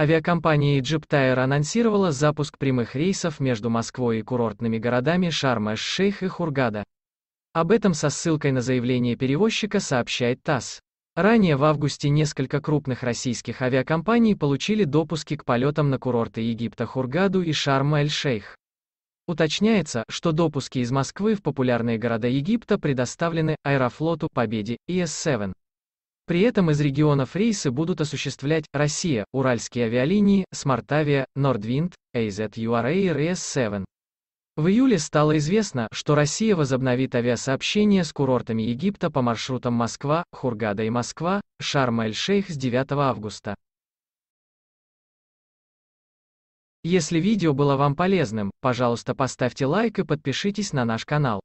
Авиакомпания Egyptair анонсировала запуск прямых рейсов между Москвой и курортными городами Шарм-эш-Шейх и Хургада. Об этом со ссылкой на заявление перевозчика сообщает ТАСС. Ранее в августе несколько крупных российских авиакомпаний получили допуски к полетам на курорты Египта Хургаду и Шарм-эль-Шейх. Уточняется, что допуски из Москвы в популярные города Египта предоставлены Аэрофлоту, Победе и С7. При этом из регионов рейсы будут осуществлять Россия, Уральские авиалинии, Смартавия, Нордвинд, AZUR Air S7. В июле стало известно, что Россия возобновит авиасообщение с курортами Египта по маршрутам Москва, Хургада и Москва, Шарм-эль-Шейх с 9 августа. Если видео было вам полезным, пожалуйста поставьте лайк и подпишитесь на наш канал.